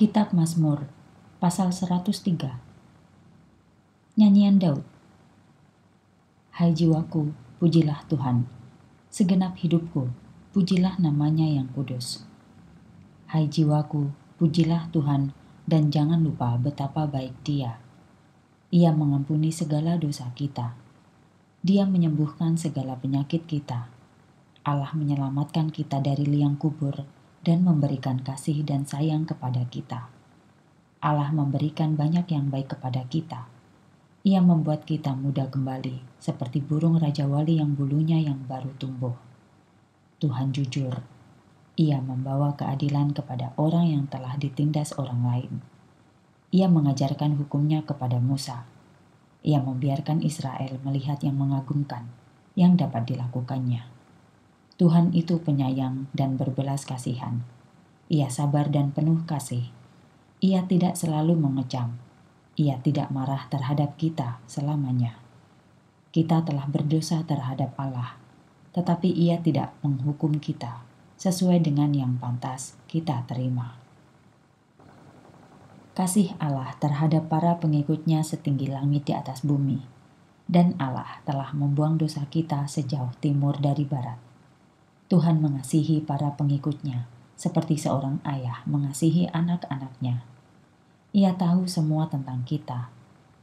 Kitab Mazmur, pasal 103. Nyanyian Daud. Hai jiwaku, pujilah Tuhan. Segenap hidupku, pujilah namanya yang kudus. Hai jiwaku, pujilah Tuhan dan jangan lupa betapa baik dia. Ia mengampuni segala dosa kita. Dia menyembuhkan segala penyakit kita. Allah menyelamatkan kita dari liang kubur dan memberikan kasih dan sayang kepada kita. Allah memberikan banyak yang baik kepada kita. Ia membuat kita muda kembali, seperti burung raja wali yang bulunya yang baru tumbuh. Tuhan jujur, Ia membawa keadilan kepada orang yang telah ditindas orang lain. Ia mengajarkan hukumnya kepada Musa. Ia membiarkan Israel melihat yang mengagumkan yang dapat dilakukannya. Tuhan itu penyayang dan berbelas kasihan. Ia sabar dan penuh kasih. Ia tidak selalu mengecam. Ia tidak marah terhadap kita selamanya. Kita telah berdosa terhadap Allah, tetapi Ia tidak menghukum kita sesuai dengan yang pantas kita terima. Kasih Allah terhadap para pengikutnya setinggi langit di atas bumi, dan Allah telah membuang dosa kita sejauh timur dari barat Tuhan mengasihi para pengikutnya seperti seorang ayah mengasihi anak-anaknya. Ia tahu semua tentang kita.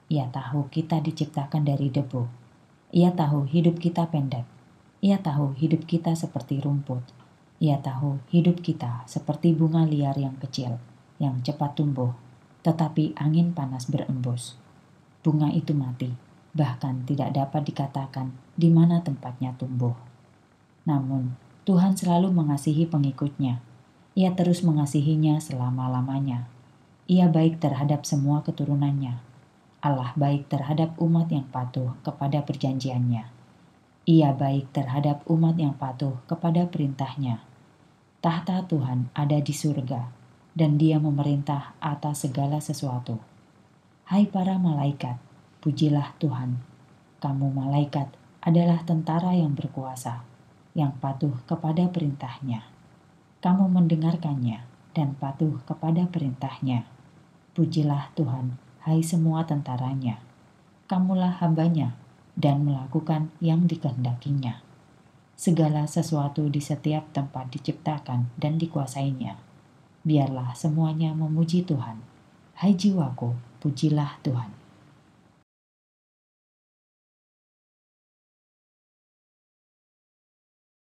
Ia tahu kita diciptakan dari debu. Ia tahu hidup kita pendek. Ia tahu hidup kita seperti rumput. Ia tahu hidup kita seperti bunga liar yang kecil, yang cepat tumbuh, tetapi angin panas berembus. Bunga itu mati, bahkan tidak dapat dikatakan di mana tempatnya tumbuh. Namun, Tuhan selalu mengasihi pengikutnya. Ia terus mengasihinya selama-lamanya. Ia baik terhadap semua keturunannya. Allah baik terhadap umat yang patuh kepada perjanjiannya. Ia baik terhadap umat yang patuh kepada perintahnya. Tahta Tuhan ada di surga, dan dia memerintah atas segala sesuatu. Hai para malaikat, pujilah Tuhan. Kamu malaikat adalah tentara yang berkuasa yang patuh kepada perintahnya. Kamu mendengarkannya dan patuh kepada perintahnya. Pujilah Tuhan, hai semua tentaranya. Kamulah hambanya dan melakukan yang dikehendakinya. Segala sesuatu di setiap tempat diciptakan dan dikuasainya. Biarlah semuanya memuji Tuhan. Hai jiwaku, pujilah Tuhan.